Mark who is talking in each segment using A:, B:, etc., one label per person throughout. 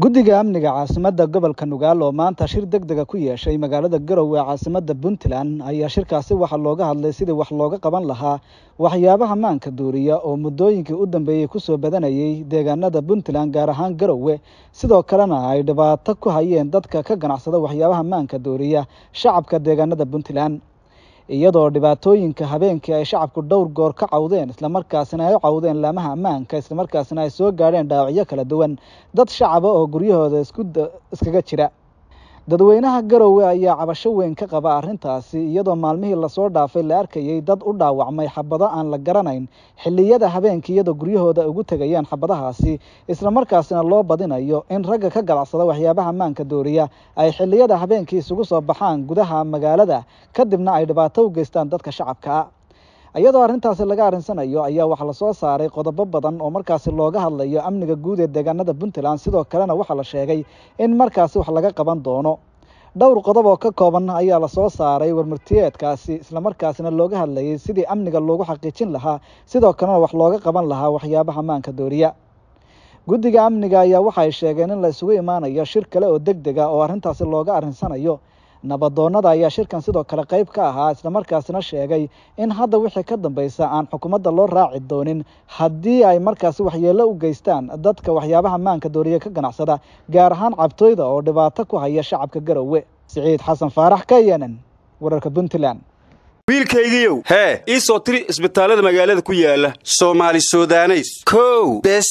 A: guddiga amniga caasimadda gobolka nugaal oo maanta shir deg dega ku yeeshay magaalada garowe ee caasimadda puntland ayaa shirkaasi waxaa looga hadlay sidii wax looga qaban lahaa waxyaabaha maanka duuriya oo muddooyinkii u dambeeyey kusoo badanayey deegaanada puntland gaar ahaan garowe sidoo kalena ay dhibaato ku hayeen dadka ka ganacsada waxyaabaha maanka duuriya shacabka deegaanada puntland iyadoo dhibaatooyinka habeenkii ay shacabku dhowr goor ka cawdeen islamarkaasina ay u cawdeen laamaha ammaanka isla markaasina ay soo gaadheen dhaawacyo kala duwan dad shacaba oo guryahooda iskaga jira dadweynaha garowe ayaa cabasho weyn ka qaba arrintaasi iyadoo maalmihii lasoo dhaafay la arkayay dad u dhaawacmay xabado aan la garanayn xilliyada habeenkii iyadoo guryahooda ugu tegayaan xabadahaasi isla markaasina loo badinayo in ragga ka galacsada waxyaabaha maanka dooriya ay xilliyada habeenkii isugu soo baxaan gudaha magaalada kadibna ay dhibaato u geystaan dadka shacabka iyadoo arrintaasi laga arrinsanayo ayaa waxaa lasoo saaray qodobo badan oo markaasi looga hadlayo amniga guud ee deegaanada puntland sidoo kalena waxaa la sheegay in markaasi wax laga qaban doono dhowr qodob oo ka kooban ayaa lasoo saaray warmurtiyeedkaasi islamarkaasina looga hadlayay sidii amniga loogu xaqiijin lahaa sidoo kalena wax looga qaban lahaa waxyaabaha maanka dooriya guddiga amniga ayaa waxa ay sheegeen in la isugu imaanayo shir kale oo deg dega ah oo arrintaasi looga arrinsanayo nabadoonnada ayaa shirkan sidoo kale qayb ka ahaa islamarkaasina sheegay in hadda wixii ka dambaysa aan xukuumadda loo raaci doonin haddii ay markaasi waxyeello u geystaan dadka waxyaabaha maanka dooriye ka ganacsada gaar ahaan cabtooyda oo dhibaato ku haya shacabka garowe siciid xasan faarax ka wararka puntland
B: wiilkaygiiow hee ii soo tiri isbitaallada magaalada ku yaala soomaali sudaneys kow bes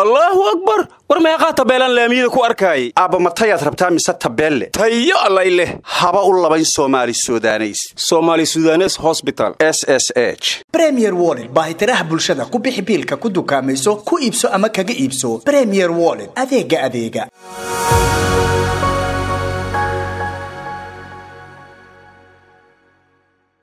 B: allaahu akbar war meeqaa tabeelaan laamiyada ku arkaayay aabbamatayaad rabtaa mise tabeelle tayo allay leh haba u labayn soomaali sudaneys soomaali sudanes hosbital s s h bremier woled baahitiraha bulshada ku bixi biilka ku dukaamayso ku iibso ama kaga iibso bremier woled adeega adeega